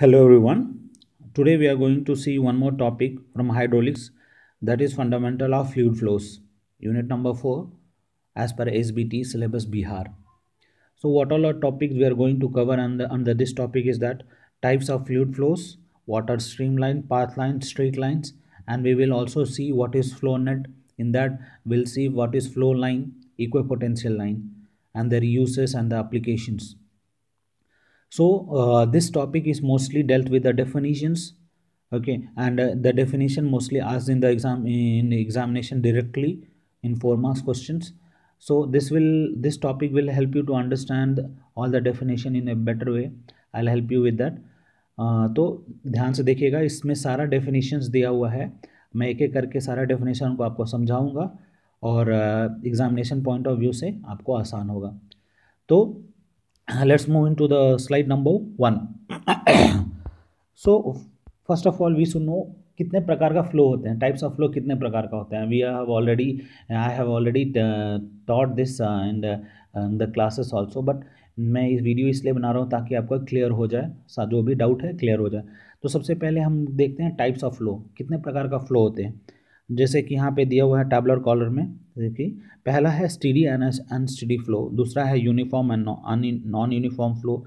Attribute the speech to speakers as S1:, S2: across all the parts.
S1: Hello everyone. Today we are going to see one more topic from hydraulics that is fundamental of fluid flows. Unit number 4 as per SBT syllabus Bihar. So what all our topics we are going to cover under, under this topic is that types of fluid flows, water streamline, path lines, straight lines and we will also see what is flow net. In that we'll see what is flow line, equipotential line and their uses and the applications. so uh, this topic is mostly dealt with the definitions okay and uh, the definition mostly asked in the exam in the examination directly in four marks questions so this will this topic will help you to understand all the definition in a better way i'll help you with that uh, तो ध्यान से देखिएगा इसमें सारा definitions दिया हुआ है मैं एक एक करके सारा डेफिनेशन को आपको समझाऊंगा और एग्ज़ामिनेशन पॉइंट ऑफ व्यू से आपको आसान होगा तो Uh, let's move into the slide number one so first of all we should know कितने प्रकार का फ्लो होते हैं टाइप्स ऑफ फ्लो कितने प्रकार का होता है we have already I have already taught this and the classes also but मैं इस वीडियो इसलिए बना रहा हूँ ताकि आपका क्लियर हो जाए जो भी डाउट है क्लियर हो जाए तो सबसे पहले हम देखते हैं टाइप्स ऑफ फ्लो कितने प्रकार का फ्लो होते हैं जैसे कि यहाँ पे दिया हुआ है टैबलर कॉलर में देखिए पहला है स्टीडी एंड अनस्टडी फ्लो दूसरा है uniform and non uniform flow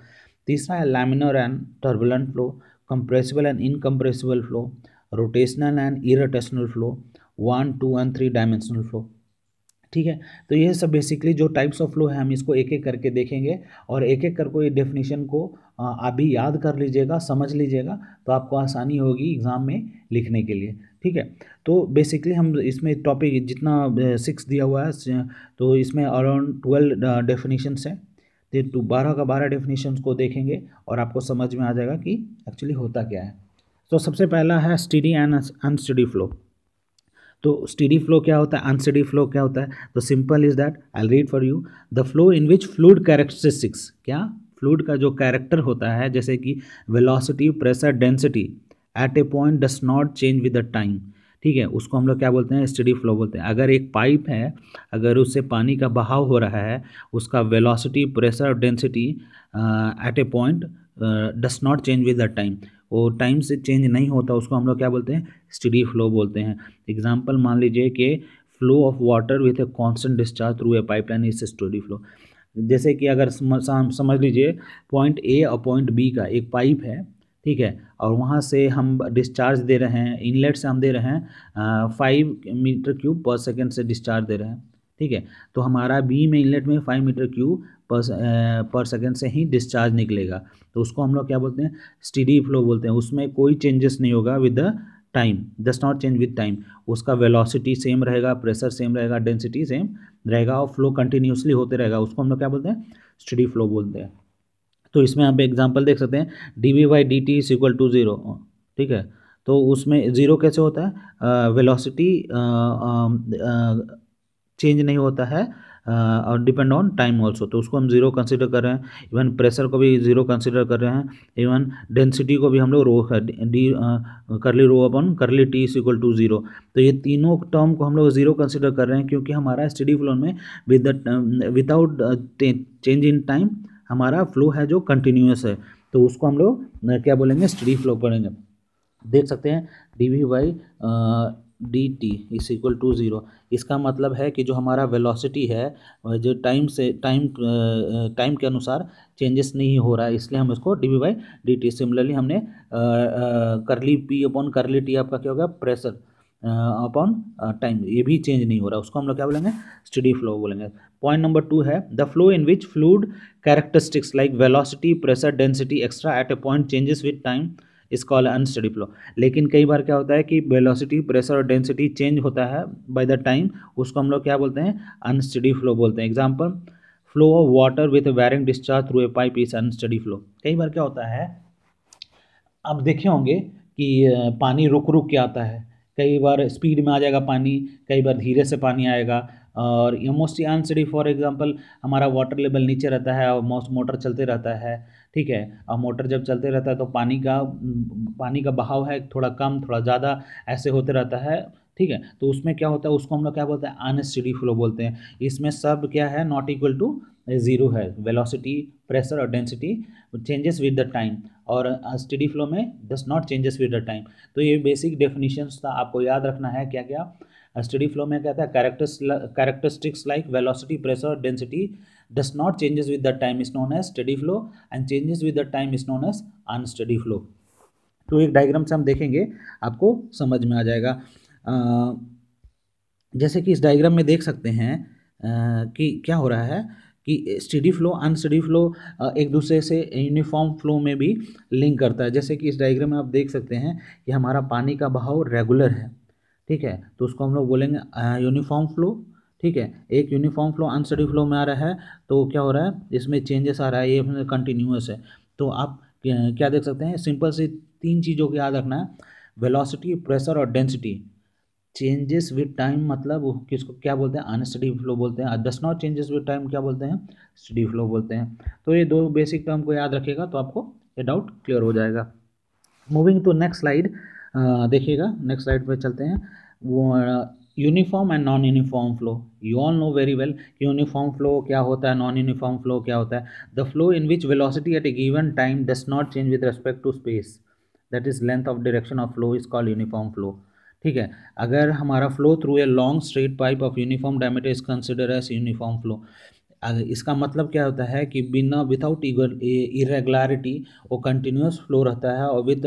S1: तीसरा है laminar and turbulent flow compressible and incompressible flow rotational and irrotational flow one two and three dimensional flow ठीक है तो ये सब बेसिकली जो टाइप्स ऑफ फ्लो है हम इसको एक एक करके देखेंगे और एक एक कर ये डेफिनेशन को आप भी याद कर लीजिएगा समझ लीजिएगा तो आपको आसानी होगी एग्ज़ाम में लिखने के लिए ठीक है तो बेसिकली हम इसमें टॉपिक जितना सिक्स दिया हुआ है तो इसमें अराउंड ट्वेल्व डेफिनेशंस हैं तो बारह का बारह डेफिनेशन को देखेंगे और आपको समझ में आ जाएगा कि एक्चुअली होता क्या है तो सबसे पहला है स्टीडी एंड अनस्टडी फ्लो तो स्टडी फ्लो क्या होता है अनस्टडी फ्लो क्या होता है तो simple is that I read for you the flow in which fluid characteristics क्या फ्लूड का जो कैरेक्टर होता है जैसे कि velocity pressure density at a point does not change with the time ठीक है उसको हम लोग क्या बोलते हैं स्टडी फ्लो बोलते हैं अगर एक पाइप है अगर उससे पानी का बहाव हो रहा है उसका वेलोसिटी प्रेशर और density at a point does not change with the time वो टाइम से चेंज नहीं होता उसको हम लोग क्या बोलते हैं स्टडी फ्लो बोलते हैं एग्जाम्पल मान लीजिए कि flow of water with a constant discharge through a pipeline is steady flow जैसे कि अगर समझ लीजिए पॉइंट ए और पॉइंट बी का एक पाइप है ठीक है और वहाँ से हम डिस्चार्ज दे रहे हैं इनलेट से हम दे रहे हैं five metre cube per second से डिस्चार्ज दे रहे हैं ठीक है तो हमारा बी में इनलेट में फाइव मीटर क्यूब पर पर सेकेंड से ही डिस्चार्ज निकलेगा तो उसको हम लोग क्या बोलते हैं स्टीडी फ्लो बोलते हैं उसमें कोई चेंजेस नहीं होगा with the time does not change with time उसका वेलोसिटी सेम रहेगा प्रेशर सेम रहेगा डेंसिटी सेम रहेगा और फ्लो कंटिन्यूसली होते रहेगा उसको हम लोग क्या बोलते हैं स्टडी फ्लो बोलते हैं तो इसमें आप एग्जाम्पल देख सकते हैं D V by D T is equal to zero ठीक है तो उसमें ज़ीरो कैसे होता है वेलोसिटी चेंज नहीं होता है और डिपेंड ऑन टाइम ऑल्सो तो उसको हम जीरो कंसिडर कर रहे हैं इवन प्रेशर को भी जीरो कंसिडर कर रहे हैं इवन डेंसिटी को भी हम लोग रो डी करली रो अपन curly T is equal to zero तो ये तीनों टर्म को हम लोग जीरो कंसिडर कर रहे हैं क्योंकि हमारा स्टडी फ्लोन में with without change in time हमारा फ्लो है जो कंटिन्यूस है तो उसको हम लोग क्या बोलेंगे स्टडी फ्लो पढ़ेंगे देख सकते हैं D V by D T is equal to zero इसका मतलब है कि जो हमारा वेलोसिटी है जो टाइम से टाइम टाइम के अनुसार चेंजेस नहीं हो रहा है इसलिए हम इसको D V by D T similarly हमने आ, आ, करली पी अपॉन करली टी आपका क्या हो गया प्रेशर अपॉन टाइम ये भी चेंज नहीं हो रहा उसको हम लोग क्या बोलेंगे स्टडी फ्लो बोलेंगे पॉइंट नंबर टू है the flow in which fluid characteristics like velocity pressure density extra at a point changes with time is call unsteady flow लेकिन कई बार क्या होता है कि वेलोसिटी प्रेशर और डेंसिटी चेंज होता है बाय द टाइम उसको हम लोग क्या बोलते हैं अनस्टडी फ्लो बोलते हैं example flow of water with varying discharge through a pipe is unsteady flow कई बार क्या होता है आप देखे होंगे कि पानी रुक रुक के आता है कई बार स्पीड में आ जाएगा पानी कई बार धीरे से पानी आएगा और ये मोस्टली यान फॉर एग्जांपल हमारा वाटर लेवल नीचे रहता है और मोस्ट मोटर चलते रहता है ठीक है और मोटर जब चलते रहता है तो पानी का पानी का बहाव है थोड़ा कम थोड़ा ज़्यादा ऐसे होते रहता है ठीक है तो उसमें क्या होता है उसको हम लोग क्या बोलते हैं अनस्टडी फ्लो बोलते हैं इसमें सब क्या है नॉट इक्वल टू ज़ीरो है वेलोसिटी प्रेशर और density changes with the time और स्टडी फ्लो में does not changes with the time तो ये बेसिक डेफिनेशन था आपको याद रखना है क्या क्या स्टडी फ्लो में क्या था characters characteristics like velocity pressure और density does not changes with the time is known as steady flow and changes with the time is known as unsteady flow तो एक डायग्राम से हम देखेंगे आपको समझ में आ जाएगा जैसे कि इस डायग्राम में देख सकते हैं कि क्या हो रहा है कि स्टडी फ्लो अनस्टडी फ्लो एक दूसरे से यूनिफॉर्म फ्लो में भी लिंक करता है जैसे कि इस डायग्राम में आप देख सकते हैं कि हमारा पानी का बहाव रेगुलर है ठीक है तो उसको हम लोग बोलेंगे यूनिफॉर्म फ्लो ठीक है एक यूनिफॉर्म फ्लो अनस्टडी फ्लो में आ रहा है तो क्या हो रहा है इसमें चेंजेस आ रहा है ये कंटिन्यूस है तो आप क्या देख सकते हैं सिंपल से तीन चीज़ों को याद रखना है वेलोसिटी प्रेशर और डेंसिटी चेंजेस विद टाइम मतलब किसको क्या बोलते हैं अनस्टडी फ्लो बोलते हैं does not changes with time क्या बोलते हैं स्टडी फ्लो बोलते हैं तो ये दो बेसिक टर्म को याद रखेगा तो आपको ये डाउट क्लियर हो जाएगा मूविंग टू नेक्स्ट स्लाइड देखिएगा नेक्स्ट स्लाइड पर चलते हैं वो uniform and non uniform flow you all know very well कि यूनिफॉर्म फ्लो क्या होता है नॉन यूनिफॉर्म फ्लो क्या होता है the flow in which velocity at a given time does not change with respect to space that is length of direction of flow is called uniform flow ठीक है अगर हमारा flow through a long straight pipe of uniform diameter is consider as uniform flow अगर इसका मतलब क्या होता है कि बिना विदाउट इरेगुलरिटी वो कंटिन्यूस फ्लो रहता है और विद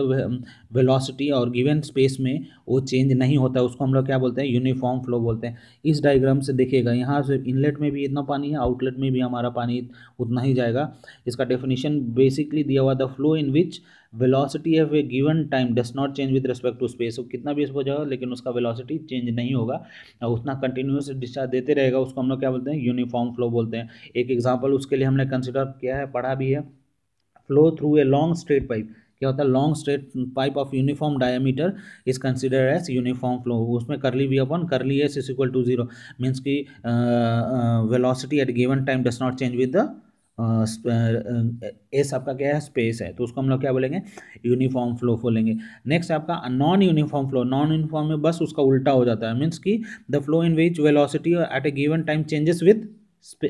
S1: वेलोसिटी और गिवन स्पेस में वो चेंज नहीं होता उसको हम लोग क्या बोलते हैं यूनिफॉर्म फ्लो बोलते हैं इस डायग्राम से देखिएगा यहाँ से इनलेट में भी इतना पानी है आउटलेट में भी हमारा पानी उतना ही जाएगा इसका डेफिनेशन बेसिकली दिया हुआ the flow in which velocity of a given time does not change with respect to space कितना भी हो जाएगा लेकिन उसका वेलोसिटी चेंज नहीं होगा उतना कंटिन्यूस डिस्चार्ज देते रहेगा उसको हम लोग क्या बोलते हैं यूनिफॉर्म फ्लो बोलते हैं एक एग्जाम्पल उसके लिए हमने कंसिडर किया है पढ़ा भी है flow through a long straight pipe क्या होता है long straight pipe of uniform diameter is consider as uniform flow उसमें करली भी अपन curly S is equal to zero means की velocity at given time does not change with the S आपका क्या है स्पेस है तो उसको हम लोग क्या बोलेंगे यूनिफॉर्म फ्लो बोलेंगे नेक्स्ट आपका non uniform flow non uniform में बस उसका उल्टा हो जाता है मीन्स की the flow in which velocity at a given time changes with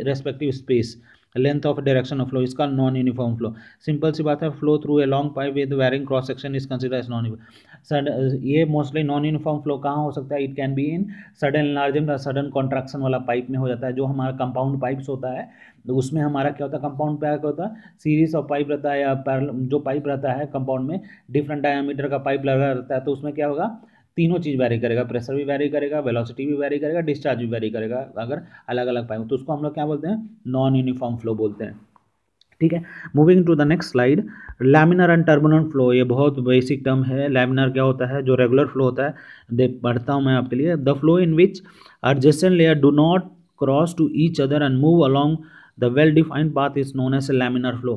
S1: respective space length of direction of flow इसका नॉन यूनिफॉर्म फ्लो सिंपल सी बात है flow through a long pipe with varying cross section is consider as non सड ये mostly non uniform flow कहाँ हो सकता है it can be in sudden enlargement sudden contraction वाला पाइप में हो जाता है जो हमारा कंपाउंड पाइप्स होता है तो उसमें हमारा क्या होता है कंपाउंड क्या होता है सीरीज ऑफ पाइप रहता है या जो पाइप रहता है कंपाउंड में डिफरेंट डायमीटर का पाइप लगा रहता है तो उसमें क्या होगा तीनों चीज़ वैरी करेगा प्रेशर भी वैरी करेगा वेलोसिटी भी वैरी करेगा डिस्चार्ज भी वैरी करेगा अगर अलग अलग पाइप तो उसको हम लोग क्या बोलते हैं नॉन यूनिफॉर्म फ्लो बोलते हैं ठीक है moving to the next slide laminar and turbulent flow ये बहुत बेसिक टर्म है लैमिनर क्या होता है जो रेगुलर फ्लो होता है दे पढ़ता हूँ मैं आपके लिए the flow in which adjacent layer do not cross to each other and move along the well defined path is known as a laminar flow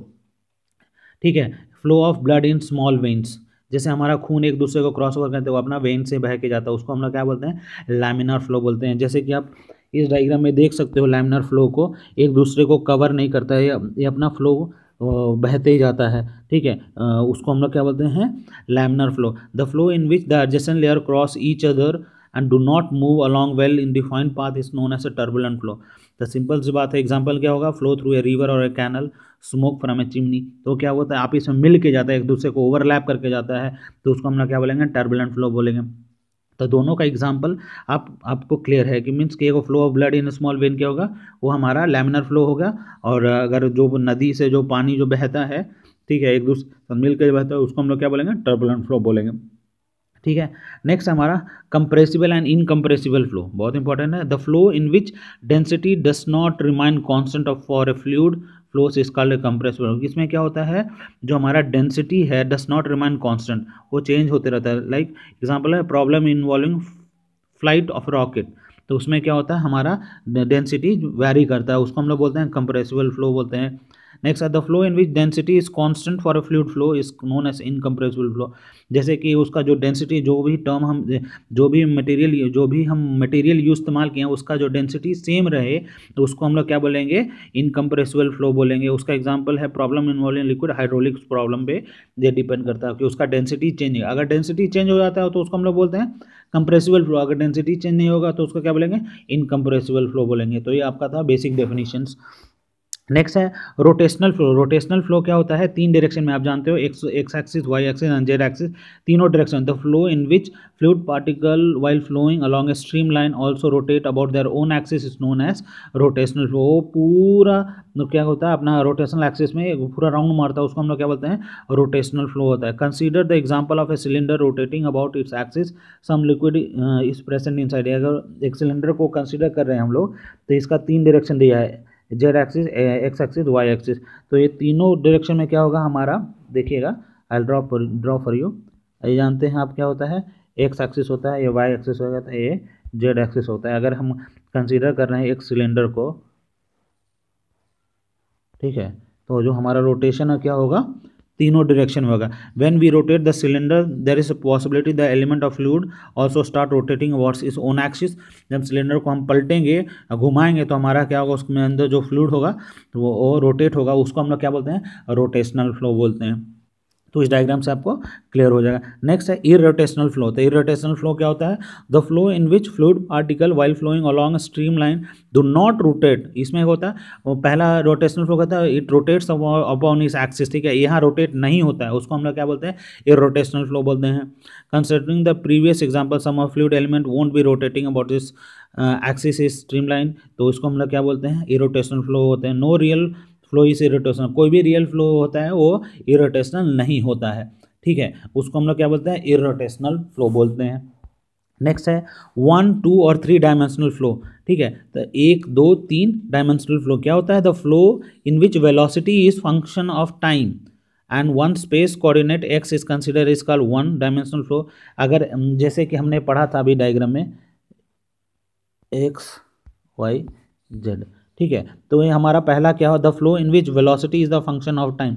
S1: ठीक है flow of blood in small veins जैसे हमारा खून एक दूसरे को cross over करते हैं वो अपना वेन से बह के जाता है उसको हम लोग क्या बोलते हैं लैमिनार फ्लो बोलते हैं जैसे कि आप इस डाइग्राम में देख सकते हो लैमिनार फ्लो को एक दूसरे को कवर नहीं करता है ये अपना फ्लो बहते ही जाता है ठीक है उसको हम लोग क्या बोलते हैं laminar flow the flow in which the adjacent layer cross each other and do not move along well in defined path is known as a turbulent flow the simple सी बात है एग्जाम्पल क्या होगा फ्लो थ्रू ए रिवर और a canal smoke from a chimney तो क्या होता है आप इसमें मिल के जाता है एक दूसरे को ओवरलैप करके जाता है तो उसको हम लोग क्या बोलेंगे टर्बुलेंट फ्लो बोलेंगे तो दोनों का एग्जाम्पल आप आपको क्लियर है कि मीन्स कि एक flow of blood in small vein क्या होगा वो हमारा लेमिनर फ्लो होगा और अगर जो नदी से जो पानी जो बहता है ठीक है एक दूसरे मिल के बहता है उसको हम लोग क्या बोलेंगे टर्बुलेंट फ्लो बोलेंगे ठीक है नेक्स्ट हमारा कंप्रेसिबल एंड इनकम्प्रेसिबल फ्लो बहुत इंपॉर्टेंट है the flow in which density does not remain constant of for a fluid flow is called compressible इसमें क्या होता है जो हमारा डेंसिटी है डस नॉट रिमाइन कॉन्स्टेंट वो चेंज होते रहता है लाइक like, एग्जाम्पल है problem involving flight of rocket तो उसमें क्या होता है हमारा डेंसिटी वेरी करता है उसको हम लोग बोलते हैं कंप्रेसिबल फ्लो बोलते हैं next the flow in which density is constant for a fluid flow is known as incompressible flow जैसे कि उसका जो डेंसिटी जो भी टर्म हम जो भी मटेरियल जो भी हम मटेरियल यूज इस्तेमाल किए हैं उसका जो डेंसिटी सेम रहे तो उसको हम लोग क्या बोलेंगे इनकम्प्रेसिबल फ्लो बोलेंगे उसका एग्जाम्पल है problem in liquid hydraulics problem पे ये डिपेंड करता है कि उसका डेंसिटी चेंज है अगर डेंसिटी चेंज हो जाता है तो उसको हम लोग बोलते हैं कंप्रेसिबल फ्लो अगर डेंसिटी चेंज नहीं होगा तो उसको क्या बोलेंगे इनकम्प्रेसिबल फ्लो बोलेंगे तो ये आपका था बेसिक डेफिनेशंस नेक्स्ट है रोटेशनल फ्लो रोटेशनल फ्लो क्या होता है तीन डायरेक्शन में आप जानते हो X axis Y axis and Z axis तीनों direction the flow in which fluid particle while flowing along a stream line also rotate about their own axis is known as rotational flow पूरा मतलब क्या होता है अपना rotational axis में पूरा round मारता है उसको हम लोग क्या बोलते हैं रोटेशनल फ्लो होता है consider the example of a cylinder rotating about its axis some liquid is present inside अगर एक सिलेंडर को कंसिडर कर रहे हैं हम लोग तो इसका तीन डायरेक्शन दिया है z axis x axis Y axis तो ये तीनों डायरेक्शन में क्या होगा हमारा देखिएगा I draw for draw for you ये जानते हैं आप क्या होता है एक्स एक्सिस होता है ये वाई एक्सिस हो जाता है ये जेड एक्सिस होता है अगर हम कंसीडर कर रहे हैं एक सिलेंडर को ठीक है तो जो हमारा रोटेशन है क्या होगा तीनों डायरेक्शन में होगा when we rotate the cylinder there is possibility the element of fluid also start rotating words is own axis जब सिलेंडर को हम पलटेंगे घुमाएंगे तो हमारा क्या होगा उसमें अंदर जो फ्लूड होगा तो वो रोटेट होगा उसको हम लोग क्या बोलते हैं रोटेशनल फ्लो बोलते हैं तो इस डायग्राम से आपको क्लियर हो जाएगा नेक्स्ट है इरोटेशनल फ्लो तो इरोटेशनल फ्लो क्या होता है the flow in which fluid particle while flowing along stream line do not rotate इसमें होता है पहला रोटेशनल फ्लो कहता है इट रोटेट्स अपॉन इस एक्सिस ठीक है यहाँ रोटेट नहीं होता है उसको हम लोग क्या बोलते हैं इरोटेशनल फ्लो बोलते हैं considering the previous example some of fluid element won't be rotating about this axis is stream line तो इसको हम लोग क्या बोलते हैं इरोटेशनल फ्लो होते हैं no real flow is irrotational कोई भी रियल फ्लो होता है वो इरोटेशनल नहीं होता है ठीक है उसको हम लोग क्या बोलते हैं इरोटेशनल फ्लो बोलते हैं नेक्स्ट है वन टू और थ्री डायमेंशनल फ्लो ठीक है तो एक दो तीन डायमेंशनल फ्लो क्या होता है the flow in which velocity is function of time and one space coordinate x is consider is call one dimensional flow अगर जैसे कि हमने पढ़ा था अभी डायग्राम में एक्स वाई जेड ठीक है तो ये हमारा पहला क्या हो the flow in which velocity is the function of time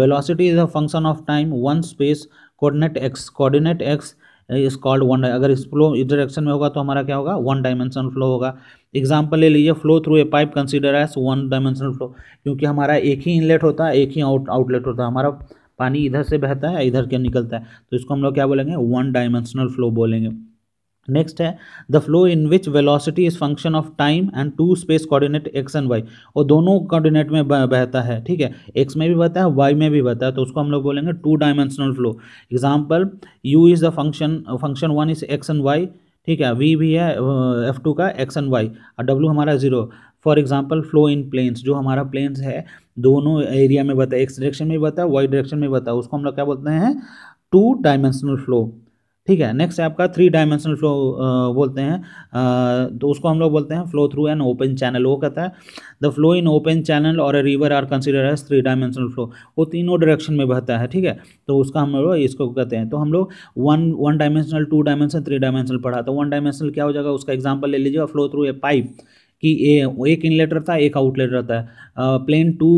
S1: velocity is the function of time one space coordinate x coordinate x is called one अगर इस फ्लो इस डायरेक्शन में होगा तो हमारा क्या होगा वन डायमेंशन फ्लो होगा एग्जाम्पल ले लीजिए flow through a pipe consider as one dimensional flow क्योंकि हमारा एक ही इनलेट होता है एक ही आउट आउटलेट होता है हमारा पानी इधर से बहता है इधर के निकलता है तो इसको हम लोग क्या बोलेंगे वन डायमेंशनल फ्लो बोलेंगे नेक्स्ट है the flow in which velocity is function of time and two space coordinate x and y और दोनों कोऑर्डिनेट में बहता है ठीक है एक्स में भी बहता है वाई में भी बहता है तो उसको हम लोग बोलेंगे two dimensional flow example u is the function function one is x and y ठीक है वी भी है एफ टू का एक्स एंड वाई और डब्ल्यू हमारा zero for example flow in plains जो हमारा प्लेन्स है दोनों एरिया में बता है एक्स डायरेक्शन में बता है वाई डायरेक्शन में बता है उसको हम लोग क्या बोलते हैं टू डायमेंशनल फ्लो ठीक है नेक्स्ट है आपका थ्री डायमेंशनल फ्लो बोलते हैं तो उसको हम लोग बोलते हैं flow through an open channel वो कहता है the flow in open channel और a river are consider as three dimensional flow वो तीनों डायरेक्शन में बहता है ठीक है तो उसका हम लोग इसको कहते हैं तो हम लोग one one dimensional two dimension three dimensional पढ़ा तो वन डायमेंशनल क्या हो जाएगा उसका एग्जाम्पल ले लीजिएगा फ्लो थ्रू ए पाइप कि ए, एक इनलेट रहता है एक आउटलेट रहता है प्लेन टू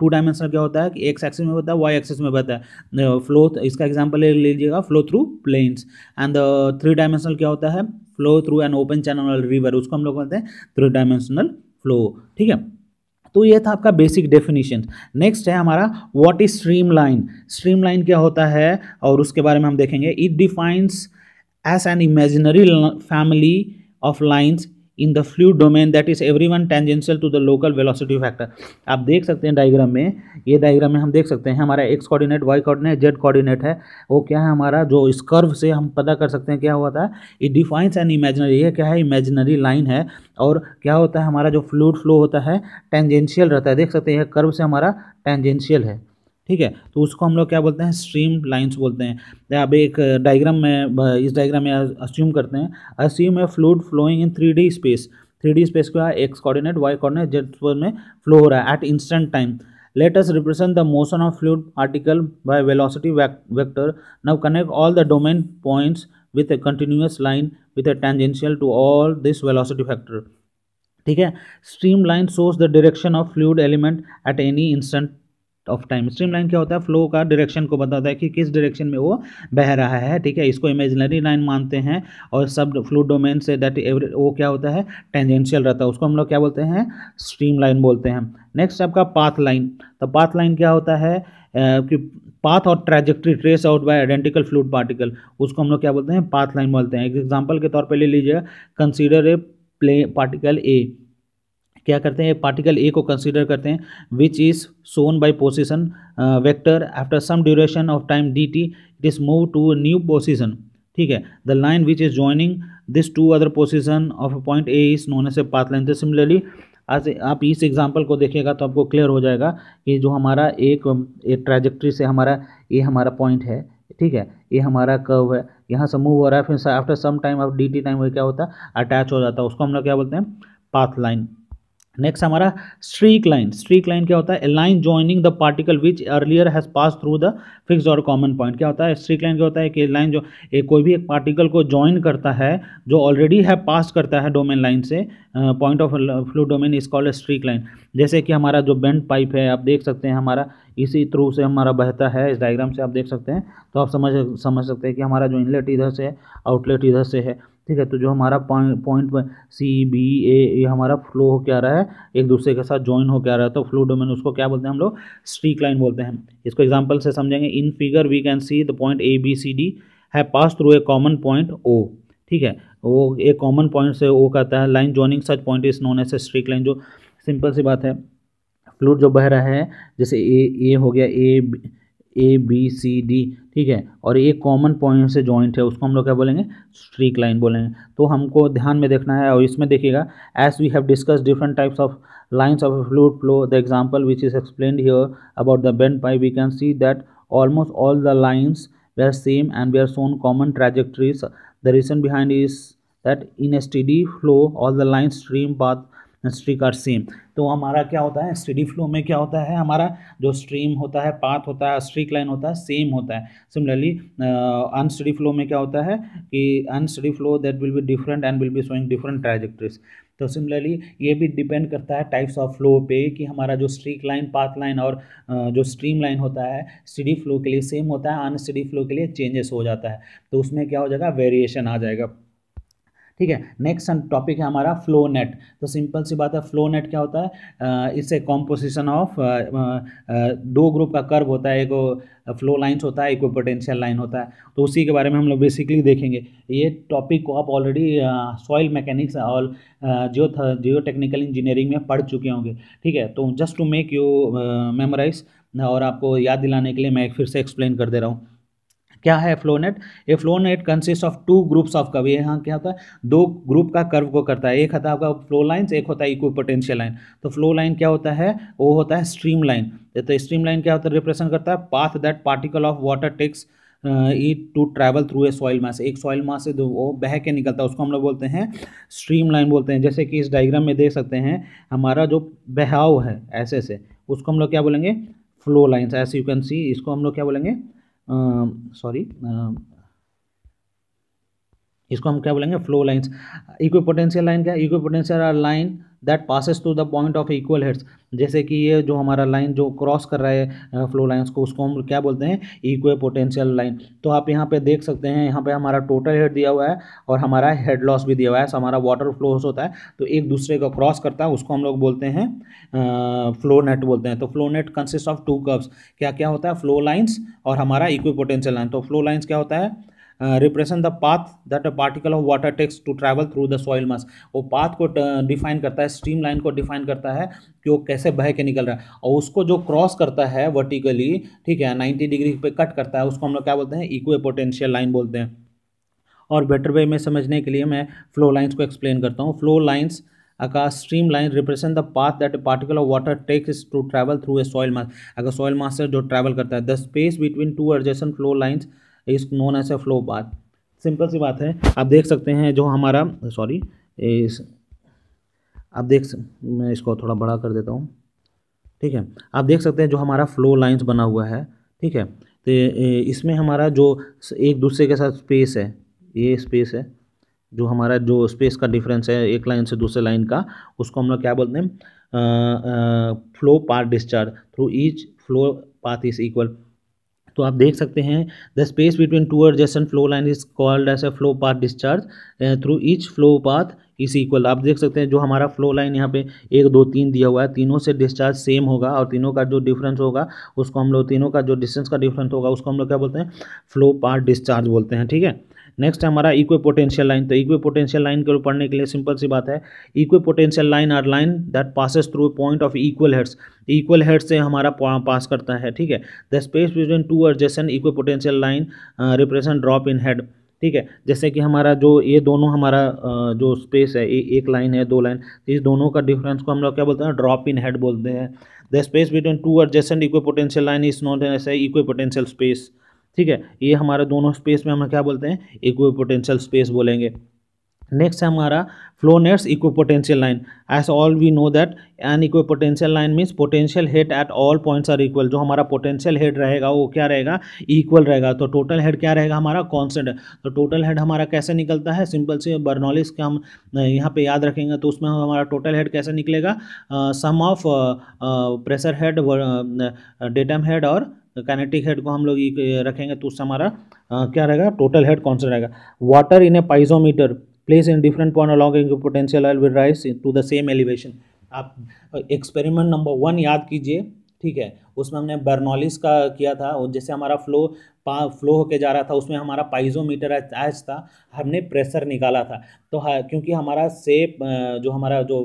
S1: टू डायमेंशनल क्या होता है कि एक्स एक्सिस में बता है वाई एक्सिस में बता है फ्लो इसका एग्जाम्पल ले लीजिएगा flow through plains and three dimensional क्या होता है flow through an open channel river उसको हम लोग कहते हैं थ्री डायमेंशनल फ्लो ठीक है तो ये था आपका बेसिक डेफिनेशन नेक्स्ट है हमारा what is stream line stream line क्या होता है और उसके बारे में हम देखेंगे it defines as an imaginary family of lines in the fluid domain that is every one tangential to the local velocity factor आप देख सकते हैं डायग्राम में ये डायग्राम में हम देख सकते हैं हमारा x coordinate y coordinate z coordinate है वो क्या है हमारा जो इस कर्व से हम पता कर सकते हैं क्या हुआ था इट डिफाइंस एन इमेजनरी है क्या है इमेजनरी लाइन है और क्या होता है हमारा जो फ्लूड फ्लो होता है टेंजेंशियल रहता है देख सकते हैं यह कर्व से हमारा टेंजेंशियल है ठीक है तो उसको हम लोग क्या बोलते हैं स्ट्रीम लाइन्स बोलते हैं अब एक डायग्राम में इस डायग्राम में अस्यूम करते हैं अस्यूम है fluid flowing in three d space three d space क्या x coordinate y coordinate z में फ्लो हो रहा है at instant time let represent the motion of fluid particle particle by velocity vector connect all the domain domain with with continuous line with with tangential to all this this factor ठीक है stream line shows the direction of fluid element at any instant of time streamline क्या होता है flow का direction को बताता है कि किस डायरेक्शन में वो बह रहा है ठीक है इसको इमेजनरी लाइन मानते हैं और सब फ्लू डोमेन से दैट एवरी वो क्या होता है टेंजेंशियल रहता है उसको हम लोग क्या बोलते हैं स्ट्रीम लाइन बोलते हैं नेक्स्ट आपका पाथ लाइन तो पाथ लाइन क्या होता है कि पाथ और trajectory trace out by identical fluid particle उसको हम लोग क्या बोलते हैं पाथ लाइन बोलते हैं एग्जाम्पल के तौर पर ले लीजिएगा consider a play particle A क्या करते हैं पार्टिकल ए को कंसिडर करते हैं which is shown by position vector after some duration of time d t it is move to new position ठीक है the line which is joining this to other position of point A is known से a path line तो similarly आज आप इस example को देखिएगा तो आपको क्लियर हो जाएगा कि जो हमारा एक, एक um, ट्रैजेक्ट्री से हमारा ये हमारा पॉइंट है ठीक है ये हमारा कर्व है यहाँ से मूव हो रहा है फिर after some time of d t time वो क्या होता है अटैच हो जाता है उसको हम लोग क्या बोलते हैं पाथ लाइन नेक्स्ट हमारा स्ट्रीक लाइन स्ट्रीक लाइन क्या होता है line joining the particle which earlier has pass through the fix और कॉमन पॉइंट क्या होता है स्ट्रीक लाइन क्या होता है कि लाइन जो एक कोई भी एक पार्टिकल को ज्वाइन करता है जो ऑलरेडी है पास करता है डोमेन लाइन से point of fluid domain is called streak line जैसे कि हमारा जो बेंड पाइप है आप देख सकते हैं हमारा इसी थ्रू से हमारा बहता है इस डायग्राम से आप देख सकते हैं तो आप समझ समझ सकते हैं कि हमारा जो इनलेट इधर से है आउटलेट इधर से है ठीक है तो जो हमारा पॉइंट सी बी ए ये हमारा फ्लो हो क्या रहा है एक दूसरे के साथ ज्वाइन हो क्या रहा है तो फ्लो डोमेन उसको क्या बोलते हैं हम लोग स्ट्रीक लाइन बोलते हैं इसको एग्जाम्पल से समझेंगे in figure we can see the point A B C D है pass through a common point O ठीक है वो एक कॉमन पॉइंट से वो कहता है line joining such point is known as a streak line जो सिंपल सी बात है फ्लूड जो बह रहा है जैसे ए ए हो गया ए ए बी सी डी ठीक है और ये कॉमन पॉइंट से जॉइंट है उसको हम लोग क्या बोलेंगे स्ट्रीक लाइन बोलेंगे तो हमको ध्यान में देखना है और इसमें देखिएगा as we have discuss different types of lines of fluid flow the example which is explained here about the bend pipe we can see that almost all the lines they are same and they are shown common trajectories the reason behind is that in a steady flow all the lines stream path streak are same तो हमारा क्या होता है study flow में क्या होता है हमारा जो स्ट्रीम होता है पाथ होता है स्ट्रीक लाइन होता है सेम होता है सिमिलरली अनस्टडी फ्लो में क्या होता है कि unsteady flow that will be different and will be showing different trajectories तो सिमिलरली ये भी डिपेंड करता है टाइप्स ऑफ फ्लो पे कि हमारा जो स्ट्रीक लाइन पाथ लाइन और uh, जो स्ट्रीम लाइन होता है स्टडी फ्लो के लिए सेम होता है अनस्टडी फ्लो के लिए चेंजेस हो जाता है तो उसमें क्या हो जाएगा वेरिएशन आ जाएगा ठीक है नेक्स्ट टॉपिक है हमारा फ्लो नेट तो सिंपल सी बात है फ्लो नेट क्या होता है इससे कॉम्पोजिशन ऑफ दो ग्रुप का कर्व होता है एक फ्लो लाइन्स होता है एक पोटेंशियल लाइन होता है तो उसी के बारे में हम लोग बेसिकली देखेंगे ये टॉपिक को आप ऑलरेडी सॉइल मैकेनिक्स और जियो जियो टेक्निकल इंजीनियरिंग में पढ़ चुके होंगे ठीक है तो just to make you memorize और आपको याद दिलाने के लिए मैं फिर से एक्सप्लेन कर दे रहा हूँ क्या है एफ्लोनेट ये consist of two groups of curve यहाँ क्या होता है दो ग्रुप का कर्व को करता है एक होता है आपका फ्लो लाइन्स एक होता है इक्वी पोटेंशियल लाइन तो फ्लो लाइन क्या होता है वो होता है स्ट्रीम लाइन तो स्ट्रीम लाइन क्या होता है रिप्रेजेंट करता है path that particle of water takes it to travel through a soil mass एक सॉइल मास से वो बह के निकलता है उसको हम लोग बोलते हैं स्ट्रीम लाइन बोलते हैं जैसे कि इस डाइग्राम में देख सकते हैं हमारा जो बहाव है ऐसे से उसको हम लोग क्या बोलेंगे flow lines as you can see इसको हम लोग क्या बोलेंगे um, sorry um, इसको हम क्या बोलेंगे flow lines equipotential line क्या है equipotential line that passes to the point of equal heads जैसे कि ये जो हमारा लाइन जो क्रॉस कर रहा है फ्लो लाइन्स को उसको हम क्या बोलते हैं इक्वे पोटेंशियल लाइन तो आप यहाँ पे देख सकते हैं यहाँ पे हमारा टोटल हेड दिया हुआ है और हमारा हेड लॉस भी दिया हुआ है हमारा वाटर फ्लो होता है तो एक दूसरे को क्रॉस करता है उसको हम लोग बोलते हैं फ्लो नेट बोलते हैं तो flow net consist of two curves क्या क्या होता है फ्लो लाइन्स और हमारा इक्वे पोटेंशियल लाइन तो फ्लो लाइन्स क्या होता है represent the path that a particle of water takes to travel through the soil mass वो पाथ को डिफाइन uh, करता है स्ट्रीम लाइन को डिफाइन करता है कि वो कैसे बह के निकल रहा है और उसको जो क्रॉस करता है वर्टिकली ठीक है नाइन्टी डिग्री पे कट करता है उसको हम लोग क्या बोलते हैं इक्वे पोटेंशियल लाइन बोलते हैं और बेटर वे में समझने के लिए मैं फ्लो लाइन्स को एक्सप्लेन करता हूँ फ्लो लाइन्स uh, अगर stream line represent the path that particle of water takes to travel through a soil mass अगर सॉइल मास से जो ट्रैवल करता है the space between two adjacent flow lines is known as a flow path simple सी बात है आप देख सकते हैं जो हमारा सॉरी आप देख मैं इसको थोड़ा बड़ा कर देता हूँ ठीक है आप देख सकते हैं जो हमारा फ्लो लाइंस बना हुआ है ठीक है तो इसमें हमारा जो एक दूसरे के साथ स्पेस है ये स्पेस है जो हमारा जो स्पेस का डिफरेंस है एक लाइन से दूसरे लाइन का उसको हम लोग क्या बोलते हैं flow part discharge through each flow path is equal तो आप देख सकते हैं the space between two adjacent flow line is called as a flow path discharge through each flow path is equal आप देख सकते हैं जो हमारा फ्लो लाइन यहाँ पे एक दो तीन दिया हुआ है तीनों से डिस्चार्ज सेम होगा और तीनों का जो डिफरेंस होगा उसको हम लोग तीनों का जो डिस्टेंस का डिफरेंस होगा उसको हम लोग क्या बोलते हैं फ्लो पार्ट डिस्चार्ज बोलते हैं ठीक है नेक्स्ट है हमारा इक्वे पोटेंशियल लाइन तो इक्वे पोटेंशियल लाइन के पढ़ने के लिए सिंपल सी बात है equipotential line are line that passes through point of equal heads equal head से हमारा पास करता है ठीक है the space between two adjacent equipotential line represent drop in head ठीक है जैसे कि हमारा जो ये दोनों हमारा uh, जो स्पेस है ए, एक लाइन है दो लाइन तो इस दोनों का डिफरेंस को हम लोग क्या बोलते हैं ड्रॉप इन हेड बोलते हैं the space between two adjacent equipotential line is not as है इक्वे पोटेंशियल स्पेस ठीक है ये हमारे दोनों स्पेस में हम क्या बोलते हैं इक्विपोटेंशियल पोटेंशियल स्पेस बोलेंगे नेक्स्ट है हमारा flow nets equipotential line as all we know that an equipotential line means potential head at all points are equal जो हमारा पोटेंशियल हेड रहेगा वो क्या रहेगा इक्वल रहेगा तो टोटल हेड क्या रहेगा हमारा कॉन्सेंट तो टोटल हेड हमारा कैसे निकलता है सिंपल से बर्नॉलिस का हम यहाँ पे याद रखेंगे तो उसमें हमारा टोटल हेड कैसे निकलेगा sum of pressure head datum head और कैनेटिक हेड को हम लोग रखेंगे तो उससे हमारा क्या रहेगा टोटल हेड कौन सा रहेगा water in a piezometer place in different point along potential oil will rise to the same elevation आप एक्सपेरिमेंट नंबर वन याद कीजिए ठीक है उसमें हमने बर्नॉलिस का किया था और जैसे हमारा फ्लो पा फ्लो होके जा रहा था उसमें हमारा पाइजोमीटर एच था हमने प्रेशर निकाला था तो हाँ क्योंकि हमारा सेप जो हमारा जो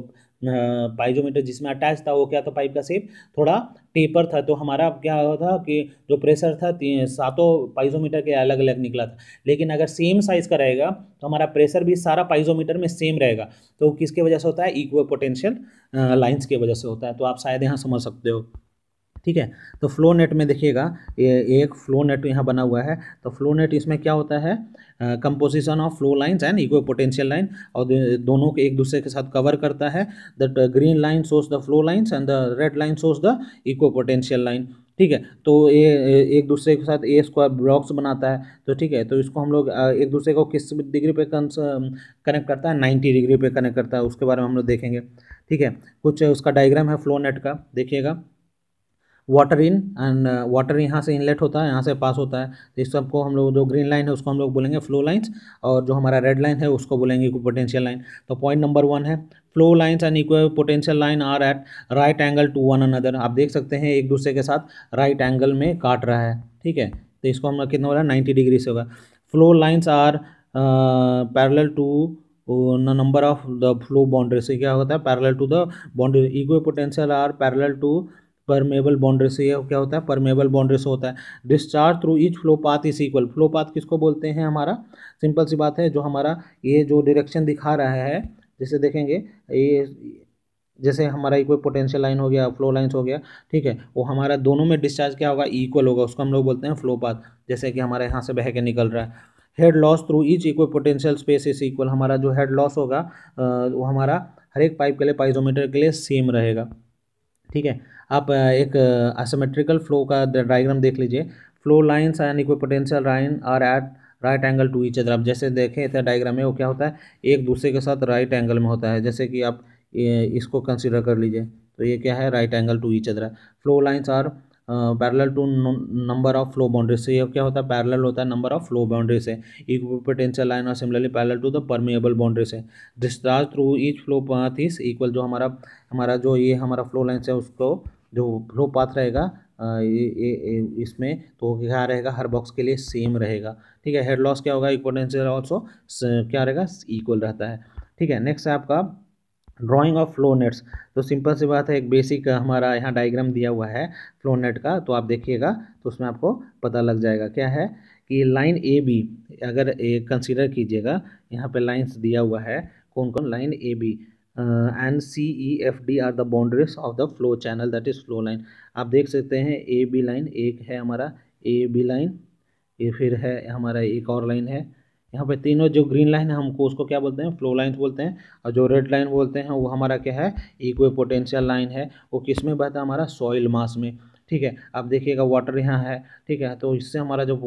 S1: पाइजोमीटर जिसमें अटैच था वो क्या था पाइप का सेप थोड़ा टेपर था तो हमारा क्या हुआ था कि जो प्रेशर था सातों पाइजोमीटर के अलग अलग निकला था लेकिन अगर सेम साइज़ का रहेगा तो हमारा प्रेशर भी सारा पाइजोमीटर में सेम रहेगा तो किसके वजह से होता है इक्वल पोटेंशियल लाइंस की वजह से होता है तो आप शायद यहाँ समझ सकते हो ठीक है तो फ्लो नेट में देखिएगा एक फ्लो नेट यहाँ बना हुआ है तो फ्लो नेट इसमें क्या होता है composition of flow lines and equipotential line और दोनों के एक दूसरे के साथ कवर करता है the green line shows the flow lines and the red line shows the equipotential line ठीक है तो ये एक दूसरे के साथ ए स्क्वायर ब्लॉक्स बनाता है तो ठीक है तो इसको हम लोग एक दूसरे को किस डिग्री पे कनेक्ट करता है नाइन्टी डिग्री पे कनेक्ट करता है उसके बारे में हम लोग देखेंगे ठीक है कुछ उसका डायग्राम है फ्लो नेट का देखिएगा वाटर इन एंड वाटर यहाँ से इनलेट होता है यहाँ से पास होता है तो इस सबको हम लोग जो ग्रीन लाइन है उसको हम लोग बोलेंगे फ्लो लाइन्स और जो हमारा रेड लाइन है उसको बोलेंगे पोटेंशियल लाइन तो पॉइंट नंबर वन है flow lines and equal potential line are at right angle to one another आप देख सकते हैं एक दूसरे के साथ राइट एंगल में काट रहा है ठीक है तो इसको हम लोग कितना हो रहा है नाइन्टी डिग्री से होगा flow lines are parallel to number of the flow boundary से क्या होता है parallel to the boundary equipotential are parallel to permeable boundary से क्या होता है परमेबल बाउंड्री से होता है discharge through each flow path is equal flow path किसको बोलते हैं हमारा सिंपल सी बात है जो हमारा ये जो डायरेक्शन दिखा रहा है जैसे देखेंगे ये जैसे हमारा कोई पोटेंशियल लाइन हो गया फ्लो लाइन्स हो गया ठीक है वो हमारा दोनों में डिस्चार्ज क्या होगा इक्वल होगा उसको हम लोग बोलते हैं फ्लो पाथ जैसे कि हमारे यहाँ से बह के निकल रहा है head loss through each equal potential space is equal हमारा जो हेड लॉस होगा वो हमारा हर एक पाइप के लिए पाइजोमीटर के लिए सेम रहेगा ठीक है आप एक असमेट्रिकल फ्लो का डायग्राम देख लीजिए flow lines and equipotential line are at right angle to each other आप जैसे देखें इतना डायग्राम में वो क्या होता है एक दूसरे के साथ राइट एंगल में होता है जैसे कि आप इसको कंसिडर कर लीजिए तो ये क्या है right angle to each other flow lines are parallel to number of flow boundaries से यह क्या होता है पैरल होता है नंबर ऑफ फ्लो बाउंड्रीज से पोटेंशियल लाइन और similarly parallel to the permeable boundary से discharge through each flow path is equal जो हमारा हमारा जो ये हमारा फ्लो लाइन है उसको जो फ्लो पाथ रहेगा इसमें तो क्या रहेगा हर बॉक्स के लिए सेम रहेगा ठीक है हेड लॉस क्या होगा इक्वोटेंशियल ऑल्सो क्या रहेगा इक्वल रहता है ठीक है नेक्स्ट है आपका ड्राइंग ऑफ फ्लो नेट्स तो सिंपल सी बात है एक बेसिक हमारा यहाँ डायग्राम दिया हुआ है फ्लो नेट का तो आप देखिएगा तो उसमें आपको पता लग जाएगा क्या है कि लाइन ए बी अगर कंसिडर कीजिएगा यहाँ पे लाइंस दिया हुआ है कौन कौन line A B and C E F D are the boundaries of the flow channel that is flow line आप देख सकते हैं ए बी लाइन एक है हमारा ए बी लाइन ये फिर है हमारा एक और लाइन है यहाँ पे तीनों जो ग्रीन लाइन है हमको उसको क्या बोलते हैं फ्लो लाइन बोलते हैं और जो रेड लाइन बोलते हैं वो हमारा क्या है इक्वे पोटेंशियल लाइन है वो किस में बहता है हमारा सॉइल मास में ठीक है आप देखिएगा वाटर यहाँ है ठीक है तो इससे हमारा जब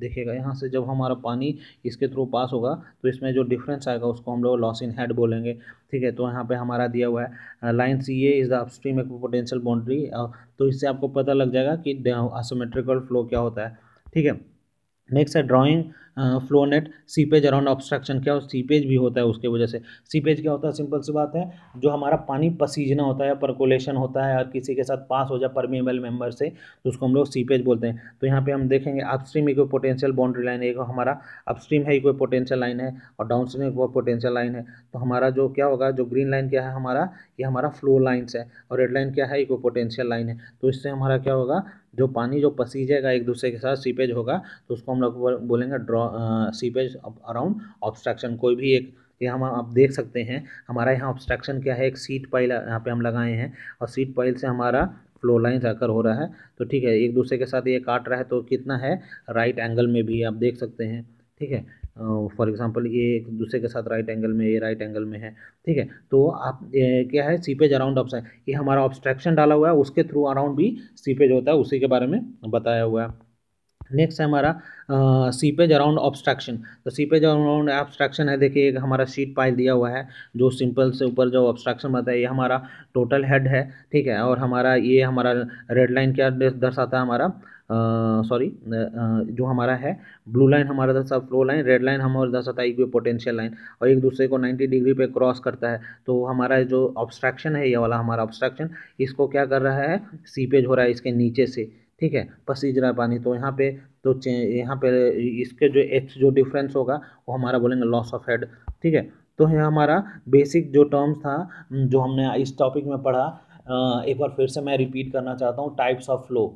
S1: देखिएगा यहाँ से जब हमारा पानी इसके थ्रू पास होगा तो इसमें जो डिफरेंस आएगा उसको हम लोग लॉस इन हेड बोलेंगे ठीक है तो यहाँ पे हमारा दिया हुआ है line C A is the upstream equipotential boundary तो इससे आपको पता लग जाएगा कि आसोमेट्रिकल फ्लो क्या होता है ठीक है नेक्स्ट है drawing flow net seepage around obstruction क्या सीपेज भी होता है उसके वजह से सीपेज क्या होता है सिंपल सी बात है जो हमारा पानी पसीजना होता है परकोलेशन होता है और किसी के साथ पास हो जाए परमेबल मेम्बर से तो उसको हम लोग सीपेज बोलते हैं तो यहाँ पे हम देखेंगे upstream equipotential boundary line एक हमारा अपस्ट्रीम है कोई पोटेंशियल लाइन है और डाउन स्ट्रीम एक पोटेंशियल लाइन है तो हमारा जो क्या होगा जो ग्रीन लाइन क्या है हमारा ये हमारा फ्लो लाइन्स है और रेड लाइन क्या है इको पोटेंशियल लाइन है तो इससे हमारा क्या होगा जो पानी जो पसीजेगा एक दूसरे के साथ सीपेज होगा तो उसको हम लोग बोलेंगे ड्रॉ सीपेज अराउंड ऑब्स्ट्रक्शन कोई भी एक यहाँ हम आप देख सकते हैं हमारा यहाँ ऑब्स्ट्रक्शन क्या है एक सीट पाइल यहाँ पे हम लगाए हैं और सीट पाइल से हमारा फ्लो लाइन जाकर हो रहा है तो ठीक है एक दूसरे के साथ ये काट रहा है तो कितना है राइट एंगल में भी आप देख सकते हैं ठीक है फॉर एग्जांपल ये एक दूसरे के साथ राइट एंगल में ये राइट एंगल में है ठीक है तो आप ए, क्या है सीपेज अराउंड ऑप्शन ये हमारा ऑब्स्ट्रैक्शन डाला हुआ है उसके थ्रू अराउंड भी सीपेज होता है उसी के बारे में बताया हुआ है नेक्स्ट है हमारा सीपेज अराउंड ऑब्स्ट्रैक्शन तो सीपेज अराउंड ऑब्स्ट्रैक्शन है देखिए एक हमारा शीट पाइल दिया हुआ है जो सिंपल से ऊपर जो ऑब्स्ट्रैक्शन बनता है ये हमारा टोटल हेड है ठीक है और हमारा ये हमारा रेड लाइन क्या दर्शाता है हमारा सॉरी जो हमारा है ब्लू लाइन हमारा दर्शा फ्लो लाइन रेड लाइन हमारा दर्शाता है पोटेंशियल लाइन और एक दूसरे को 90 डिग्री पे क्रॉस करता है तो हमारा जो ऑब्स्ट्रैक्शन है ये वाला हमारा ऑब्स्ट्रैक्शन इसको क्या कर रहा है सीपेज हो रहा है इसके नीचे से ठीक है पसीज रहा है पानी तो यहाँ पे तो यहाँ पे इसके जो एच जो डिफरेंस होगा वो हमारा बोलेंगे लॉस ऑफ हेड ठीक है तो यह हमारा बेसिक जो टर्म्स था जो हमने इस टॉपिक में पढ़ा एक बार फिर से मैं रिपीट करना चाहता हूँ टाइप्स ऑफ फ्लो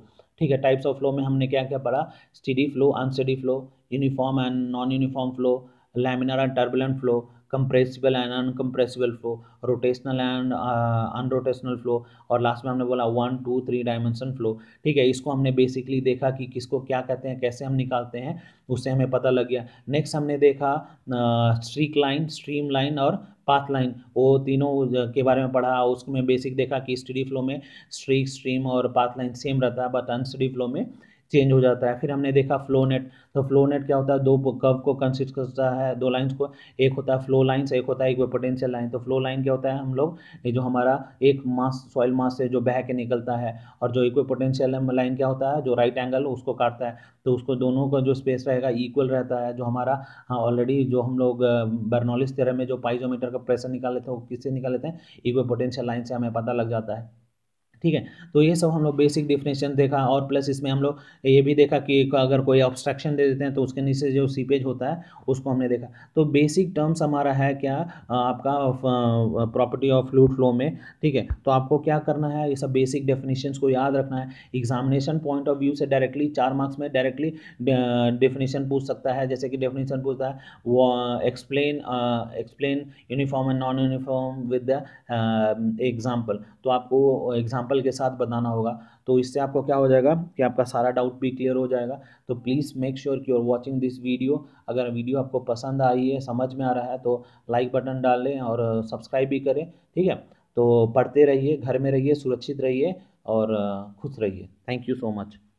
S1: ठीक है टाइप्स ऑफ फ्लो में हमने क्या क्या पढ़ा steady flow unsteady flow uniform and non uniform flow laminar and turbulent flow compressible and uncompressible flow rotational and unrotational flow और लास्ट में हमने बोला one two three dimension flow ठीक है इसको हमने बेसिकली देखा कि किसको क्या कहते हैं कैसे हम निकालते हैं उससे हमें पता लग गया नेक्स्ट हमने देखा स्ट्रीक लाइन स्ट्रीम लाइन और पाथ लाइन वो तीनों uh, के बारे में पढ़ा उसमें बेसिक देखा कि स्टडी फ्लो में स्ट्रीक स्ट्रीम और पाथ लाइन सेम रहता है बट अनस्टडी फ्लो में चेंज हो जाता है फिर हमने देखा फ्लो नेट तो फ्लो नेट क्या होता है दो कव को कंसिस्ट करता है दो लाइंस को एक होता है फ्लो लाइंस एक होता है एक पोटेंशियल लाइन तो फ्लो लाइन क्या होता है हम लोग ये जो हमारा एक मास सॉइल मास से जो बह के निकलता है और जो इक्वे पोटेंशियल लाइन क्या होता है जो राइट एंगल उसको काटता है तो उसको दोनों का जो स्पेस रहेगा इक्वल रहता है जो हमारा ऑलरेडी हाँ, जो हम लोग बर्नोलिस तेरह में जो पाइजोमीटर का प्रेशर निकाल लेते हैं वो किससे निकाल लेते हैं इक्वे पोटेंशियल लाइन से हमें पता लग जाता है ठीक है तो ये सब हम लोग बेसिक डिफिनेशन देखा और प्लस इसमें हम लोग ये भी देखा कि अगर कोई ऑब्स्ट्रक्शन दे देते हैं तो उसके नीचे जो सीपेज होता है उसको हमने देखा तो बेसिक टर्म्स हमारा है क्या आपका प्रॉपर्टी ऑफ फ्लूड फ्लो में ठीक है तो आपको क्या करना है ये सब बेसिक डेफिनेशन को याद रखना है एग्जामिनेशन पॉइंट ऑफ व्यू से डायरेक्टली चार मार्क्स में डायरेक्टली डेफिनेशन पूछ सकता है जैसे कि डेफिनेशन पूछता है वो explain explain uniform and non uniform with the example तो आपको एग्जाम्पल एग्जाम्पल के साथ बताना होगा तो इससे आपको क्या हो जाएगा कि आपका सारा डाउट भी क्लियर हो जाएगा तो प्लीज़ मेक श्योर की ओर वॉचिंग दिस वीडियो अगर वीडियो आपको पसंद आई है समझ में आ रहा है तो लाइक बटन डाल लें और सब्सक्राइब भी करें ठीक है तो पढ़ते रहिए घर में रहिए सुरक्षित रहिए और खुश रहिए थैंक यू सो मच